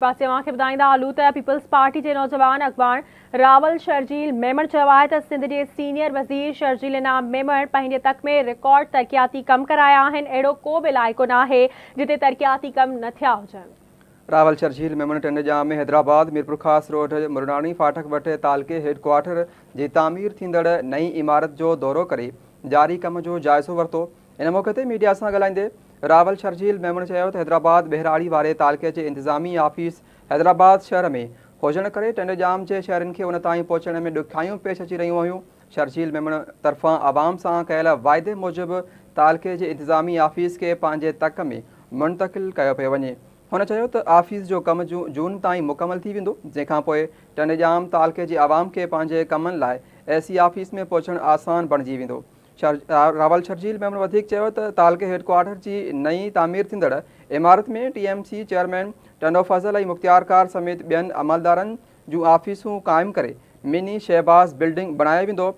पासे वहां खे ॿुधाईंदा त पीपल्स पार्टी जे नौजवान अख़बार रावल शर्जील मेमण चयो आहे सिंध जे सीनियर वज़ीर शर्जील इनाम मेमण पंहिंजे तक में रिकॉर्ड तरक़ियाती कम कराया आहिनि को बि इलाइक़ो न जिते तरक़ियाती कम न थिया हुजनि रावल शर्जील मेमन टंडेजा में हैदराबाद मीरपुर ख़ासि रोड मुरनाणी फाटक वटि तालके हेडक्वार्टर जी तामीर थींदड़ नई इमारत जो दौरो करे जारी कम जो जाइज़ो वरितो इन मौक़े मीडिया सां ॻाल्हाईंदे रावल शरजील मेमण चयो त हैदराबाद बहराड़ी वारे तालके जे इंतिज़ामी ऑफिस हैदराबाद शहर में हुजण करे टनेजाम जे शहरनि खे हुन ताईं पहुचण में ॾुखियायूं पेश अची रहियूं हुयूं शरजील मेमण तर्फ़ां आवाम सां कयल वाइदे मुजिबि तालके जे इंतिज़ामी ऑफिस खे पंहिंजे तक में मुंतकिल कयो पियो वञे हुन चयो त आफ़ीस जो कमु जून ताईं मुकमल थी वेंदो जंहिंखां पोइ टनेजाम तालके जी आवाम खे पंहिंजे कमनि लाइ ए सी ऑफ़ीस में पहुचणु आसान बणिजी वेंदो रावल शरजील मेमण वधीक चयो त तालके हेडक्वाटर जी नई तामीर थींदड़ इमारत में T M C chairman Tando Fazal ऐं मुख़्तियार कार समेत ॿियनि अमलदारनि जूं ऑफ़िसूं क़ाइमु करे मिनी शहबाज़ बिल्डिंग बणायो वेंदो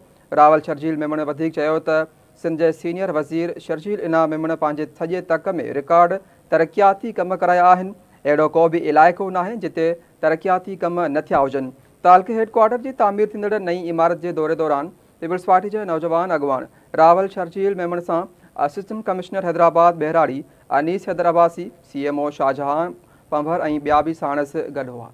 रावल शरजील मेमण वधीक चयो त सिंध जे सीनियर वज़ीर शर्जील इना मेमण पंहिंजे सॼे तक में रिकार्ड तरक़ियाती कम कराया आहिनि अहिड़ो को बि इलाइक़ो न जिते तरक़ियाती कम न थिया हुजनि तालक हेडक्वाटर जी तामीर थींदड़ नई इमारत जे दौरे दौरान पीपल्स पार्टी के नौजवान अगवान रावल शर्जील मेमण सां असिस्टेंट कमिश्नर हैदराबाद बहिराड़ी अनीस हैदराबासी सीएमओ शाहजहां पंभर ऐं ॿिया बि साणसि गॾु हुआ